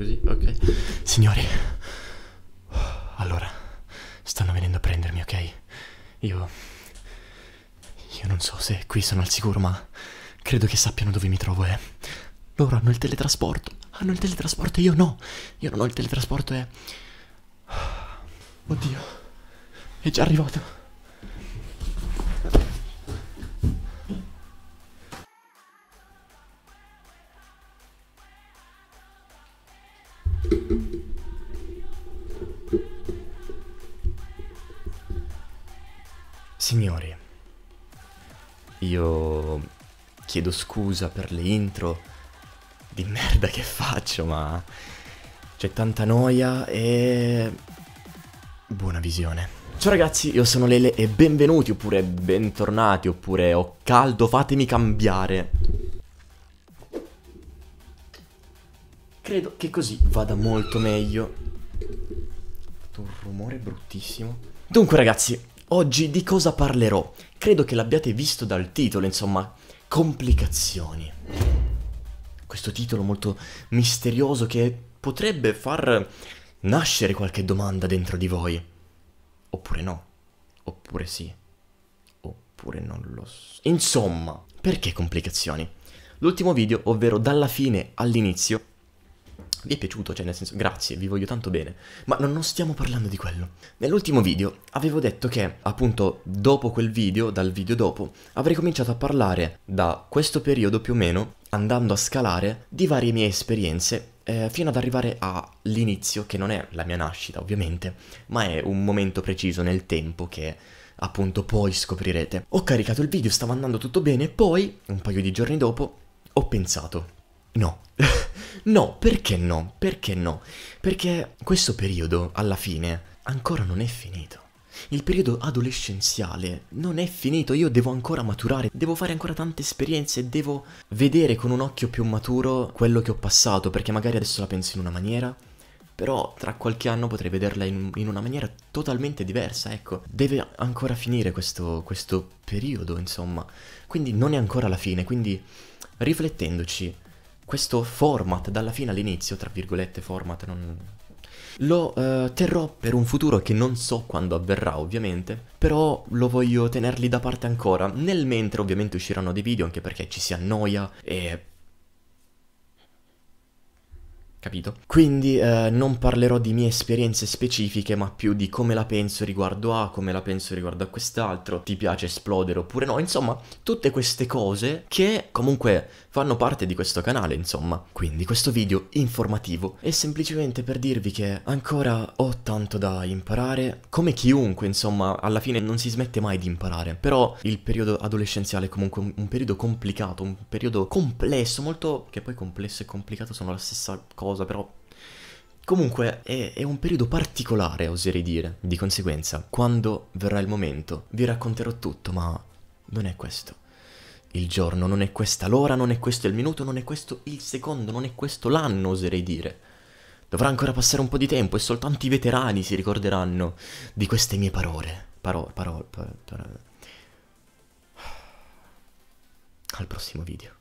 così, ok. Signori, allora, stanno venendo a prendermi, ok? Io... Io non so se qui sono al sicuro, ma credo che sappiano dove mi trovo Eh. Loro hanno il teletrasporto, hanno il teletrasporto e io no. Io non ho il teletrasporto e... Eh. Oddio, è già arrivato. Signori, io chiedo scusa per le intro di merda che faccio, ma c'è tanta noia e buona visione. Ciao ragazzi, io sono Lele e benvenuti oppure bentornati oppure ho caldo, fatemi cambiare Credo che così vada molto meglio. Un rumore bruttissimo. Dunque ragazzi, oggi di cosa parlerò? Credo che l'abbiate visto dal titolo, insomma, complicazioni. Questo titolo molto misterioso che potrebbe far nascere qualche domanda dentro di voi. Oppure no. Oppure sì. Oppure non lo so. Insomma, perché complicazioni? L'ultimo video, ovvero dalla fine all'inizio, vi è piaciuto, cioè nel senso, grazie, vi voglio tanto bene, ma non, non stiamo parlando di quello. Nell'ultimo video avevo detto che, appunto, dopo quel video, dal video dopo, avrei cominciato a parlare da questo periodo più o meno, andando a scalare, di varie mie esperienze, eh, fino ad arrivare all'inizio, che non è la mia nascita ovviamente, ma è un momento preciso nel tempo che appunto poi scoprirete. Ho caricato il video, stava andando tutto bene, poi, un paio di giorni dopo, ho pensato, no. No, perché no? Perché no? Perché questo periodo, alla fine, ancora non è finito. Il periodo adolescenziale non è finito, io devo ancora maturare, devo fare ancora tante esperienze, e devo vedere con un occhio più maturo quello che ho passato, perché magari adesso la penso in una maniera, però tra qualche anno potrei vederla in, in, una maniera totalmente diversa, ecco. Deve ancora finire questo, questo periodo, insomma. Quindi non è ancora la fine, quindi riflettendoci, questo format dalla fine all'inizio, tra virgolette format, non... lo eh, terrò per un futuro che non so quando avverrà ovviamente, però lo voglio tenerli da parte ancora, nel mentre ovviamente usciranno dei video anche perché ci si annoia e capito? Quindi eh, non parlerò di mie esperienze specifiche, ma più di come la penso riguardo a, come la penso riguardo a quest'altro, ti piace esplodere oppure no, insomma, tutte queste cose che comunque fanno parte di questo canale, insomma. Quindi questo video informativo è semplicemente per dirvi che ancora ho tanto da imparare, come chiunque, insomma, alla fine non si smette mai di imparare, però il periodo adolescenziale è comunque un, un periodo complicato, un periodo complesso, molto che poi complesso e complicato sono la stessa cosa cosa, però... Comunque è, è, un periodo particolare, oserei dire. Di conseguenza, quando verrà il momento, vi racconterò tutto, ma non è questo. Il giorno, non è questa l'ora, non è questo il minuto, non è questo il secondo, non è questo l'anno, oserei dire. Dovrà ancora passare un po' di tempo e soltanto i veterani si ricorderanno di queste mie parole. Parole, parole, parole. Al prossimo video.